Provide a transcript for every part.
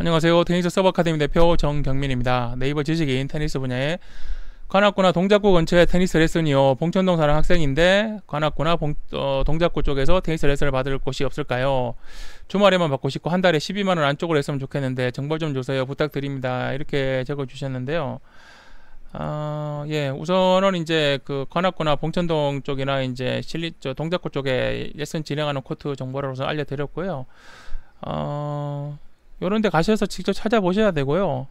안녕하세요. 테니스 서버 아카데미 대표 정경민입니다. 네이버 지식인 테니스 분야에 관악구나 동작구 근처에 테니스 레슨이요. 봉천동 사는 학생인데 관악구나 봉, 어, 동작구 쪽에서 테니스 레슨을 받을 곳이 없을까요? 주말에만 받고 싶고 한 달에 12만 원 안쪽으로 했으면 좋겠는데 정보 좀 주세요. 부탁드립니다. 이렇게 적어 주셨는데요. 아, 예. 우선은 이제 그 관악구나 봉천동 쪽이나 이제 실리 저 동작구 쪽에 레슨 진행하는 코트 정보를 우선 알려 드렸고요. 어, 이런 데 가셔서 직접 찾아보셔야 되고요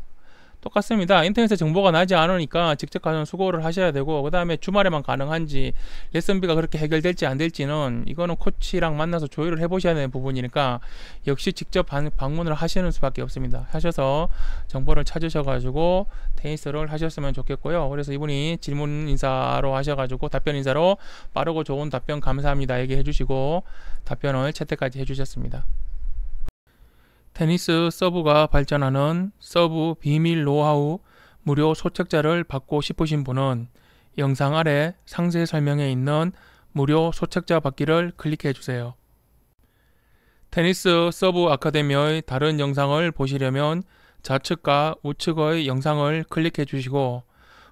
똑같습니다 인터넷에 정보가 나지 않으니까 직접 가서 수고를 하셔야 되고 그 다음에 주말에만 가능한지 레슨비가 그렇게 해결될지 안 될지는 이거는 코치랑 만나서 조율을 해보셔야 되는 부분이니까 역시 직접 방, 방문을 하시는 수밖에 없습니다 하셔서 정보를 찾으셔 가지고 테니스를 하셨으면 좋겠고요 그래서 이분이 질문 인사로 하셔가지고 답변 인사로 빠르고 좋은 답변 감사합니다 얘기해 주시고 답변을 채택까지 해주셨습니다 테니스 서브가 발전하는 서브 비밀 노하우 무료 소책자를 받고 싶으신 분은 영상 아래 상세 설명에 있는 무료 소책자 받기를 클릭해 주세요. 테니스 서브 아카데미의 다른 영상을 보시려면 좌측과 우측의 영상을 클릭해 주시고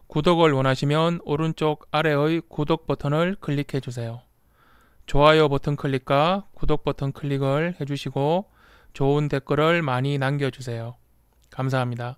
구독을 원하시면 오른쪽 아래의 구독 버튼을 클릭해 주세요. 좋아요 버튼 클릭과 구독 버튼 클릭을 해주시고 좋은 댓글을 많이 남겨주세요. 감사합니다.